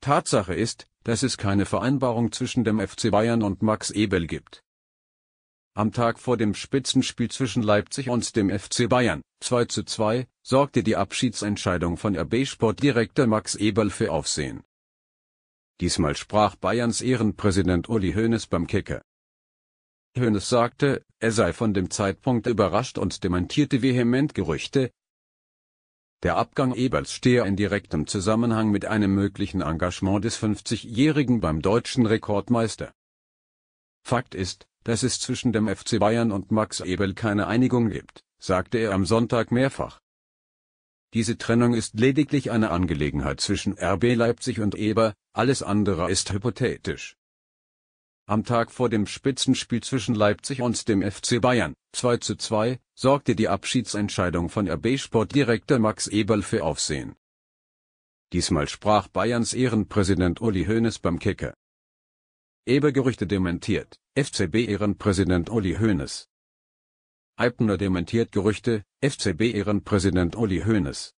Tatsache ist, dass es keine Vereinbarung zwischen dem FC Bayern und Max Ebel gibt. Am Tag vor dem Spitzenspiel zwischen Leipzig und dem FC Bayern, 2 zu 2, sorgte die Abschiedsentscheidung von RB-Sportdirektor Max Eberl für Aufsehen. Diesmal sprach Bayerns Ehrenpräsident Uli Hoeneß beim Kicker. Hoeneß sagte, er sei von dem Zeitpunkt überrascht und dementierte vehement Gerüchte, der Abgang Eberls stehe in direktem Zusammenhang mit einem möglichen Engagement des 50-Jährigen beim deutschen Rekordmeister. Fakt ist, dass es zwischen dem FC Bayern und Max Eberl keine Einigung gibt, sagte er am Sonntag mehrfach. Diese Trennung ist lediglich eine Angelegenheit zwischen RB Leipzig und Eber, alles andere ist hypothetisch. Am Tag vor dem Spitzenspiel zwischen Leipzig und dem FC Bayern, 2:2, sorgte die Abschiedsentscheidung von RB-Sportdirektor Max Eberl für Aufsehen. Diesmal sprach Bayerns Ehrenpräsident Uli Hoeneß beim Kicker. Ebergerüchte dementiert, FCB-Ehrenpräsident Uli Hoeneß. Eibner dementiert Gerüchte, FCB-Ehrenpräsident Uli Hoeneß.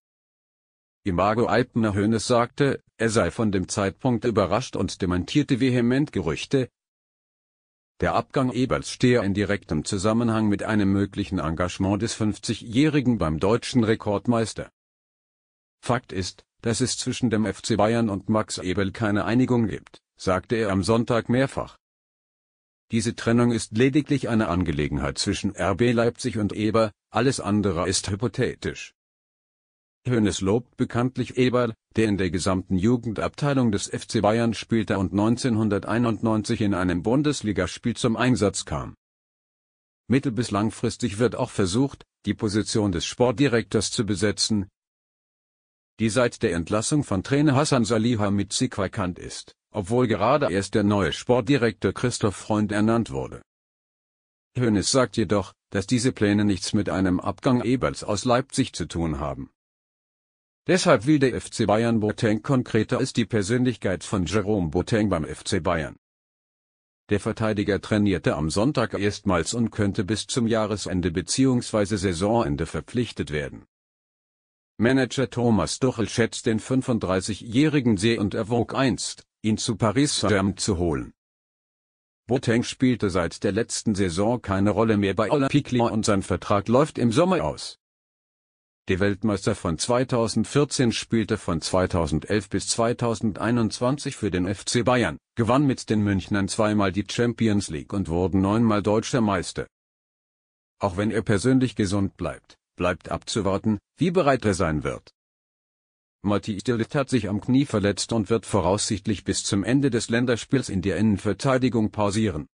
Imago Eibner Hoeneß sagte, er sei von dem Zeitpunkt überrascht und dementierte vehement Gerüchte, der Abgang Eberls stehe in direktem Zusammenhang mit einem möglichen Engagement des 50-Jährigen beim deutschen Rekordmeister. Fakt ist, dass es zwischen dem FC Bayern und Max Ebel keine Einigung gibt, sagte er am Sonntag mehrfach. Diese Trennung ist lediglich eine Angelegenheit zwischen RB Leipzig und Eber, alles andere ist hypothetisch. Hönes lobt bekanntlich Eberl, der in der gesamten Jugendabteilung des FC Bayern spielte und 1991 in einem Bundesligaspiel zum Einsatz kam. Mittel- bis langfristig wird auch versucht, die Position des Sportdirektors zu besetzen, die seit der Entlassung von Trainer Hassan Salihamidzic vakant ist, obwohl gerade erst der neue Sportdirektor Christoph Freund ernannt wurde. Hönes sagt jedoch, dass diese Pläne nichts mit einem Abgang Eberls aus Leipzig zu tun haben. Deshalb will der FC Bayern Boateng konkreter ist die Persönlichkeit von Jerome Boateng beim FC Bayern. Der Verteidiger trainierte am Sonntag erstmals und könnte bis zum Jahresende bzw. Saisonende verpflichtet werden. Manager Thomas Tuchel schätzt den 35-jährigen See und erwog einst, ihn zu Paris Saint-Germain zu holen. Boateng spielte seit der letzten Saison keine Rolle mehr bei Olympique Lyon und sein Vertrag läuft im Sommer aus. Der Weltmeister von 2014 spielte von 2011 bis 2021 für den FC Bayern, gewann mit den Münchnern zweimal die Champions League und wurde neunmal deutscher Meister. Auch wenn er persönlich gesund bleibt, bleibt abzuwarten, wie bereit er sein wird. Matthias Delitt hat sich am Knie verletzt und wird voraussichtlich bis zum Ende des Länderspiels in der Innenverteidigung pausieren.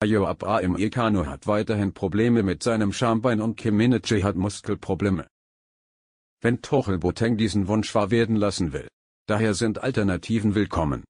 Ayoub Upamecano hat weiterhin Probleme mit seinem Schambein und Kimminici hat Muskelprobleme. Wenn Tochel Boteng diesen Wunsch wahr werden lassen will, daher sind Alternativen willkommen.